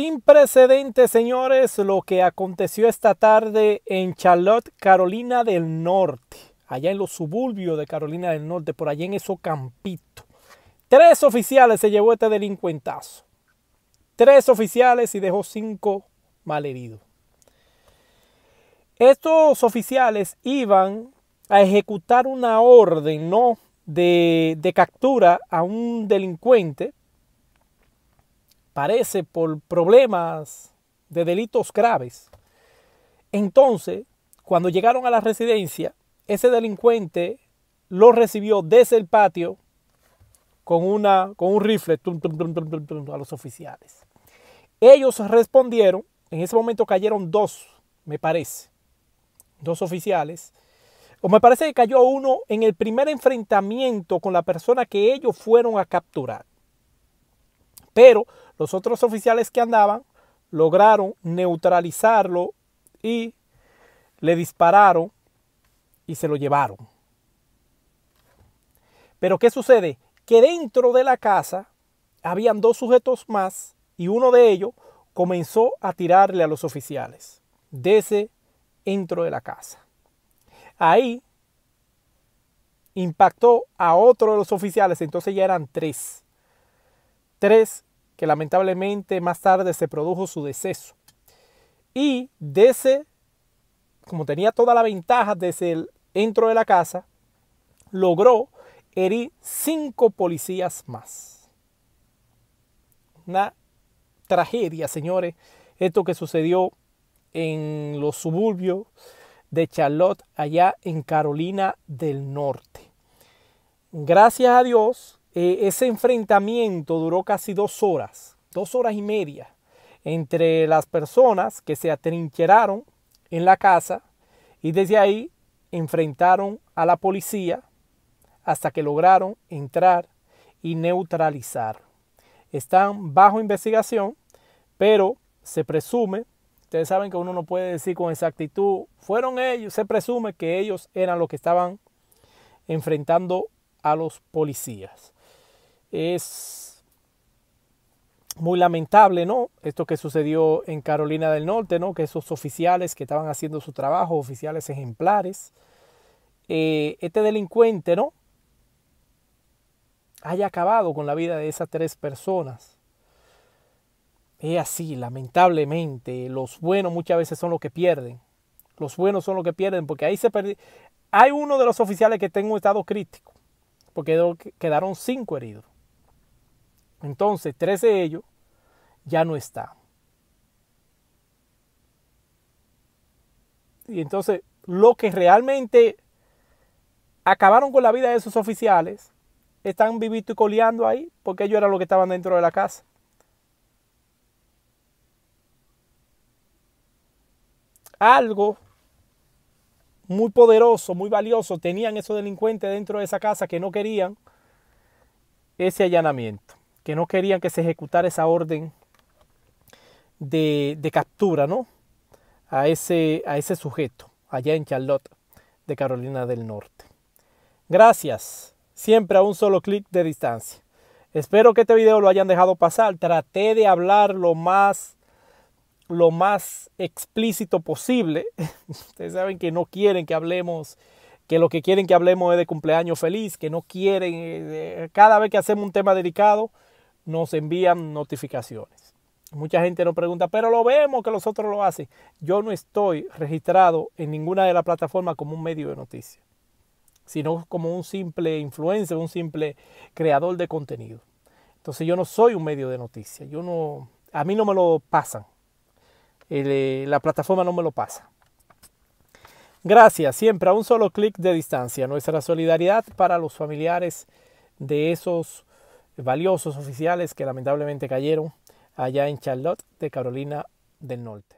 Sin precedentes, señores, lo que aconteció esta tarde en Charlotte, Carolina del Norte, allá en los suburbios de Carolina del Norte, por allá en esos campitos. Tres oficiales se llevó este delincuentazo. Tres oficiales y dejó cinco malheridos. Estos oficiales iban a ejecutar una orden, ¿no? de captura a un delincuente parece por problemas de delitos graves. Entonces, cuando llegaron a la residencia, ese delincuente lo recibió desde el patio con, una, con un rifle a los oficiales. Ellos respondieron, en ese momento cayeron dos, me parece, dos oficiales, o me parece que cayó uno en el primer enfrentamiento con la persona que ellos fueron a capturar. Pero los otros oficiales que andaban lograron neutralizarlo y le dispararon y se lo llevaron. Pero ¿qué sucede? Que dentro de la casa habían dos sujetos más y uno de ellos comenzó a tirarle a los oficiales desde dentro de la casa. Ahí impactó a otro de los oficiales, entonces ya eran tres. Tres que lamentablemente más tarde se produjo su deceso. Y desde, como tenía toda la ventaja desde el entro de la casa, logró herir cinco policías más. Una tragedia, señores, esto que sucedió en los suburbios de Charlotte, allá en Carolina del Norte. Gracias a Dios eh, ese enfrentamiento duró casi dos horas, dos horas y media, entre las personas que se atrincheraron en la casa y desde ahí enfrentaron a la policía hasta que lograron entrar y neutralizar. Están bajo investigación, pero se presume, ustedes saben que uno no puede decir con exactitud, fueron ellos, se presume que ellos eran los que estaban enfrentando a los policías es muy lamentable, ¿no? Esto que sucedió en Carolina del Norte, ¿no? Que esos oficiales que estaban haciendo su trabajo, oficiales ejemplares, eh, este delincuente, ¿no? Haya acabado con la vida de esas tres personas. Es así, lamentablemente. Los buenos muchas veces son los que pierden. Los buenos son los que pierden porque ahí se perdió. Hay uno de los oficiales que está un estado crítico porque quedaron cinco heridos. Entonces, tres de ellos ya no están. Y entonces, lo que realmente acabaron con la vida de esos oficiales están vivito y coleando ahí porque ellos eran los que estaban dentro de la casa. Algo muy poderoso, muy valioso tenían esos delincuentes dentro de esa casa que no querían ese allanamiento que no querían que se ejecutara esa orden de, captura, ¿no? A ese, a ese sujeto, allá en Charlotte, de Carolina del Norte. Gracias, siempre a un solo clic de distancia. Espero que este video lo hayan dejado pasar. Traté de hablar lo más, lo más explícito posible. Ustedes saben que no quieren que hablemos, que lo que quieren que hablemos es de cumpleaños feliz, que no quieren, eh, eh, cada vez que hacemos un tema delicado, nos envían notificaciones. Mucha gente nos pregunta, pero lo vemos que los otros lo hacen. Yo no estoy registrado en ninguna de las plataformas como un medio de noticias, sino como un simple influencer, un simple creador de contenido. Entonces yo no soy un medio de noticias, yo no, a mí no me lo pasan, eh, la plataforma no me lo pasa. Gracias, siempre a un solo clic de distancia. Nuestra solidaridad para los familiares de esos valiosos oficiales que lamentablemente cayeron allá en Charlotte de Carolina del Norte.